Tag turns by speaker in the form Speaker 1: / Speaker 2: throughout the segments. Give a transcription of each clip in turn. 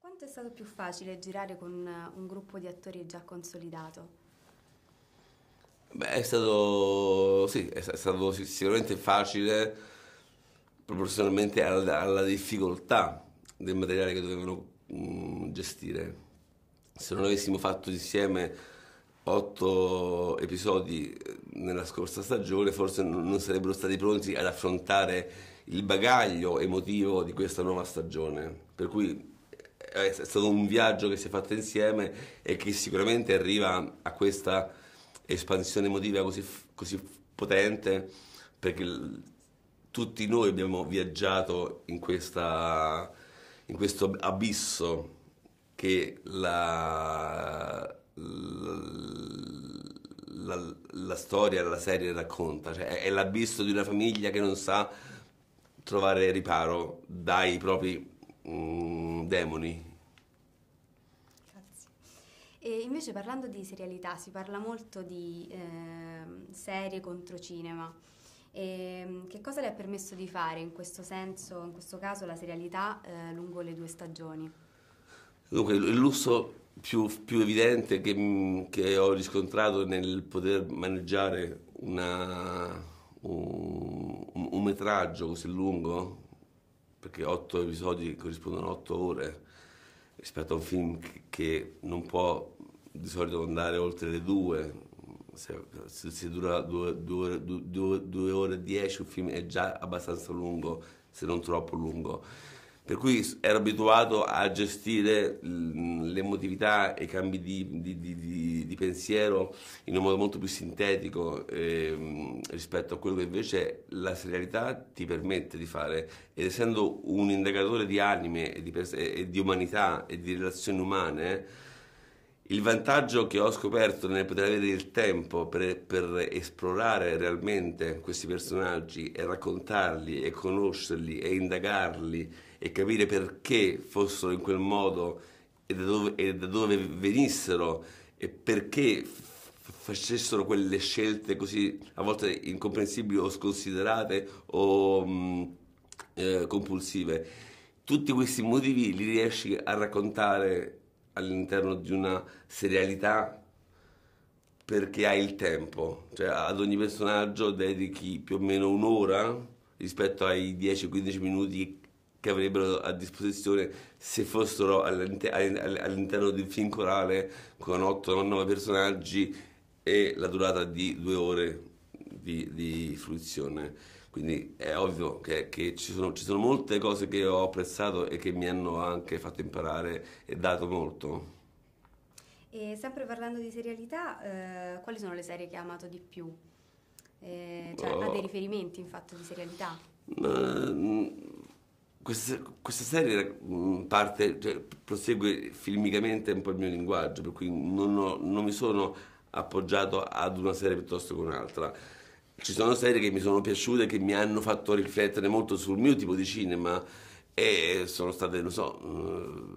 Speaker 1: Quanto è stato più facile girare con eh, un gruppo di attori già consolidato? Beh, è stato,
Speaker 2: sì, è stato sicuramente facile proporzionalmente alla, alla difficoltà del materiale che dovevano mh, mm, gestire. Se non avessimo fatto insieme otto episodi eh, nella scorsa stagione, forse non sarebbero stati pronti ad affrontare il bagaglio emotivo di questa nuova stagione. Per cui è stato un viaggio che si è fatto insieme e che sicuramente arriva a questa espansione emotiva così, così potente perché tutti noi abbiamo viaggiato in, questa, in questo abisso che la, la, la, la storia, la serie racconta, cioè è, l'abisso di una famiglia che non sa trovare riparo dai propri... Mm, demoni.
Speaker 1: Grazie. E invece parlando di serialità, si parla molto di eh, serie contro cinema. E, ehm, che cosa le ha permesso di fare in questo senso, in questo caso, la serialità eh, lungo le due stagioni?
Speaker 2: Dunque, il lusso più, più evidente che, che, ho riscontrato nel poter maneggiare una, un, un metraggio così lungo, perché otto episodi corrispondono a otto ore rispetto a un film che non può di solito andare oltre le due. Se, se dura due, due, due, due ore e dieci un film è già abbastanza lungo, se non troppo lungo per cui ero abituato a gestire mhmm, l'emotività e i cambi di, di, di, di, pensiero in un modo molto più sintetico eh, rispetto a quello che invece la serialità ti permette di fare ed essendo un indagatore di anime e di, e di umanità e di relazioni umane il vantaggio che ho scoperto nel poter avere il tempo per, per, esplorare realmente questi personaggi e raccontarli e conoscerli e indagarli e capire perché fossero in quel modo e da dove, e da dove venissero e perché facessero quelle scelte così a volte incomprensibili o sconsiderate o mh, mm, eh, compulsive. Tutti questi motivi li riesci a raccontare all'interno di una serialità perché hai il tempo, cioè ad ogni personaggio dedichi più o meno un'ora rispetto ai 10-15 minuti che avrebbero a disposizione se fossero all'interno di un film corale con 8-9 personaggi e la durata di due ore di, di fruizione. Quindi è ovvio che, che ci, sono, ci, sono, molte cose che ho apprezzato e che mi hanno anche fatto imparare e dato molto.
Speaker 1: E sempre parlando di serialità, eh, quali sono le serie che ha amato di più? Eh, cioè, oh. ha dei riferimenti in fatto di serialità?
Speaker 2: Uh, questa, questa, serie mm, parte, cioè, prosegue filmicamente un po' il mio linguaggio, per cui non, ho, non, mi sono appoggiato ad una serie piuttosto che un'altra. Ci sono serie che mi sono piaciute, che mi hanno fatto riflettere molto sul mio tipo di cinema e sono state, non so, mm,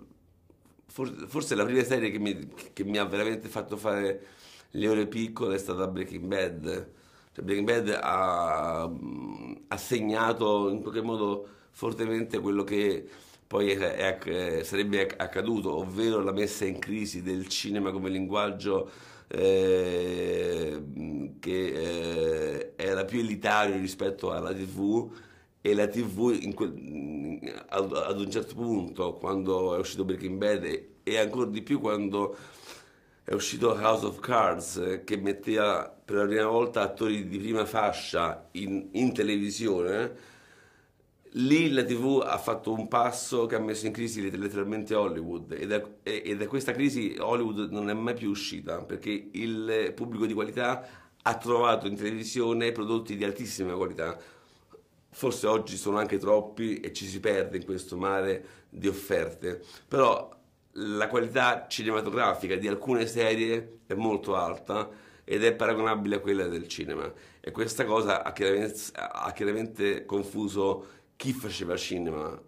Speaker 2: forse, la prima serie che mi, che mi, ha veramente fatto fare le ore piccole è stata Breaking Bad. Cioè, Breaking Bad ha, mm, ha segnato in qualche modo fortemente quello che poi è, è, eh, sarebbe accaduto, ovvero la messa in crisi del cinema come linguaggio eh, che eh, era più elitario rispetto alla tv e la tv que- ad, un certo punto quando è uscito Breaking Bad e, e ancora di più quando è uscito House of Cards che metteva per la prima volta attori di prima fascia in, in televisione Lì la TV ha fatto un passo che ha messo in crisi letteralmente Hollywood e da, e da questa crisi Hollywood non è mai più uscita perché il pubblico di qualità ha trovato in televisione prodotti di altissima qualità. Forse oggi sono anche troppi e ci si perde in questo mare di offerte, però la qualità cinematografica di alcune serie è molto alta ed è paragonabile a quella del cinema e questa cosa ha chiaramente, ha chiaramente confuso chi faceva il cinema,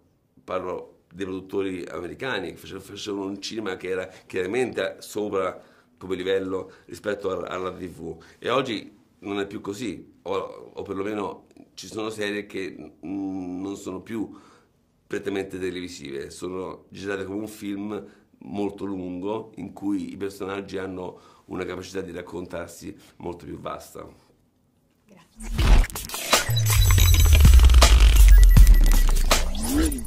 Speaker 2: parlo dei produttori americani, che facevano un cinema che era chiaramente sopra come livello rispetto alla TV e oggi non è più così, o, o perlomeno ci sono serie che non sono più prettamente televisive, sono girate come un film molto lungo in cui i personaggi hanno una capacità di raccontarsi molto più vasta. Grazie. really